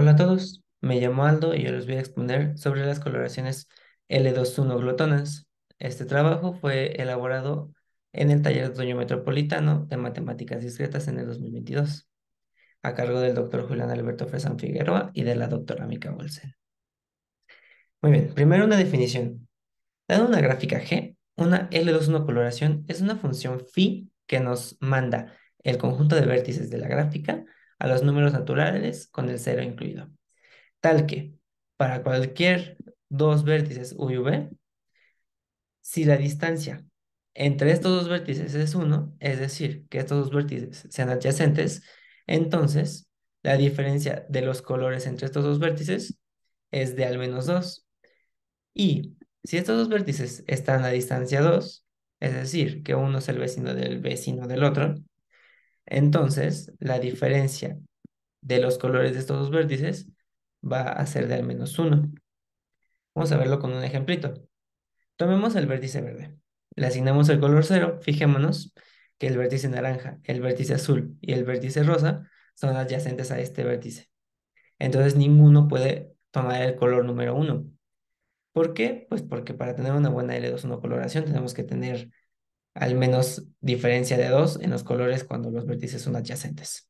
Hola a todos, me llamo Aldo y yo les voy a exponer sobre las coloraciones L21 glotonas. Este trabajo fue elaborado en el taller Doño Metropolitano de Matemáticas Discretas en el 2022, a cargo del doctor Julián Alberto Fresan Figueroa y de la doctora Mika Olsen. Muy bien, primero una definición. Dada una gráfica G, una L21 coloración es una función phi que nos manda el conjunto de vértices de la gráfica a los números naturales con el cero incluido. Tal que, para cualquier dos vértices u y v, si la distancia entre estos dos vértices es 1, es decir, que estos dos vértices sean adyacentes, entonces la diferencia de los colores entre estos dos vértices es de al menos 2. Y si estos dos vértices están a distancia 2, es decir, que uno es el vecino del vecino del otro, entonces, la diferencia de los colores de estos dos vértices va a ser de al menos uno. Vamos a verlo con un ejemplito. Tomemos el vértice verde. Le asignamos el color 0. Fijémonos que el vértice naranja, el vértice azul y el vértice rosa son adyacentes a este vértice. Entonces ninguno puede tomar el color número 1. ¿Por qué? Pues porque para tener una buena l 21 coloración tenemos que tener al menos diferencia de 2 en los colores cuando los vértices son adyacentes.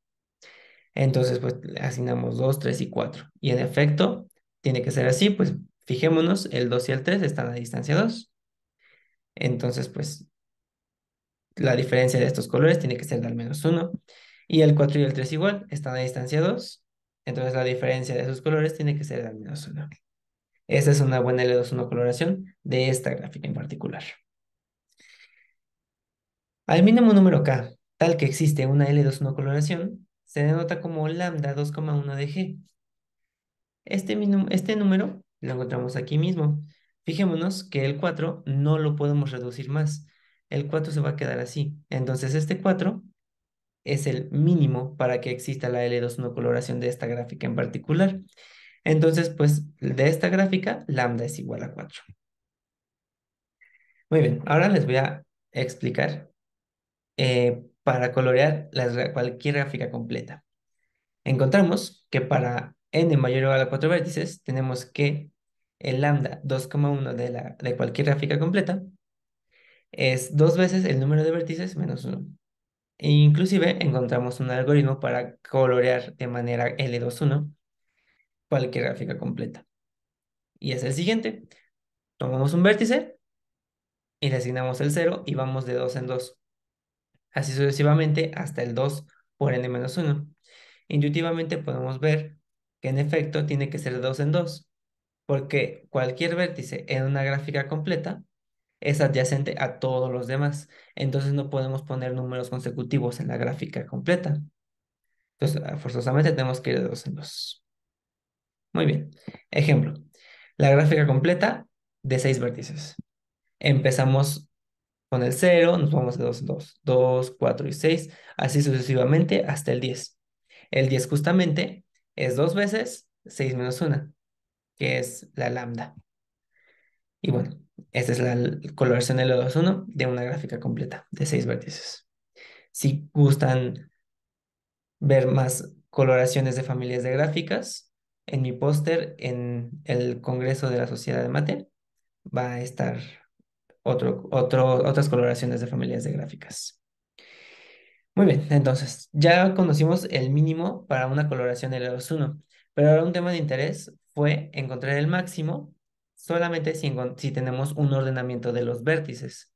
Entonces, pues asignamos 2, 3 y 4. Y en efecto, tiene que ser así, pues fijémonos, el 2 y el 3 están a distancia 2. Entonces, pues la diferencia de estos colores tiene que ser de al menos 1. Y el 4 y el 3 igual, están a distancia 2. Entonces la diferencia de esos colores tiene que ser de al menos 1. Esa es una buena L21 coloración de esta gráfica en particular. Al mínimo número K, tal que existe una L2 no coloración, se denota como lambda 2,1 de G. Este, este número lo encontramos aquí mismo. Fijémonos que el 4 no lo podemos reducir más. El 4 se va a quedar así. Entonces este 4 es el mínimo para que exista la L2 no coloración de esta gráfica en particular. Entonces, pues de esta gráfica, lambda es igual a 4. Muy bien, ahora les voy a explicar eh, para colorear cualquier gráfica completa. Encontramos que para n mayor o igual a 4 vértices tenemos que el lambda 2,1 de, la, de cualquier gráfica completa es dos veces el número de vértices menos 1. E inclusive encontramos un algoritmo para colorear de manera L21 cualquier gráfica completa. Y es el siguiente. Tomamos un vértice y le asignamos el 0 y vamos de 2 en 2 así sucesivamente hasta el 2 por n menos 1. Intuitivamente podemos ver que en efecto tiene que ser 2 en 2, porque cualquier vértice en una gráfica completa es adyacente a todos los demás, entonces no podemos poner números consecutivos en la gráfica completa. Entonces, ah, forzosamente tenemos que ir de 2 en 2. Muy bien. Ejemplo. La gráfica completa de 6 vértices. Empezamos con el 0 nos vamos de 2 2, 2, 4 y 6, así sucesivamente hasta el 10. El 10 justamente es 2 veces 6 menos 1, que es la lambda. Y bueno, esta es la coloración l 1 de una gráfica completa de 6 vértices. Si gustan ver más coloraciones de familias de gráficas, en mi póster en el Congreso de la Sociedad de Mate va a estar otro, otras coloraciones de familias de gráficas. Muy bien, entonces ya conocimos el mínimo para una coloración L2-1, pero ahora un tema de interés fue encontrar el máximo solamente si, tenemos un ordenamiento de los vértices,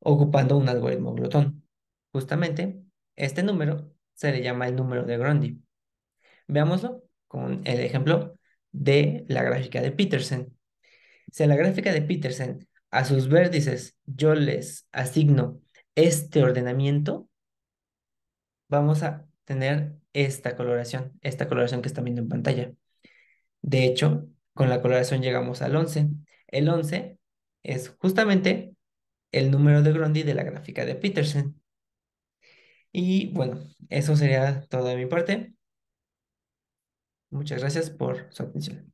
ocupando un algoritmo glotón. Justamente, este número se le llama el número de Grundy. Veámoslo con el ejemplo de la gráfica de Petersen Si la gráfica de Petersen a sus vértices yo les asigno este ordenamiento, vamos a tener esta coloración, esta coloración que están viendo en pantalla. De hecho, con la coloración llegamos al 11. El 11 es justamente el número de Grundy de la gráfica de Peterson. Y bueno, eso sería todo de mi parte. Muchas gracias por su atención.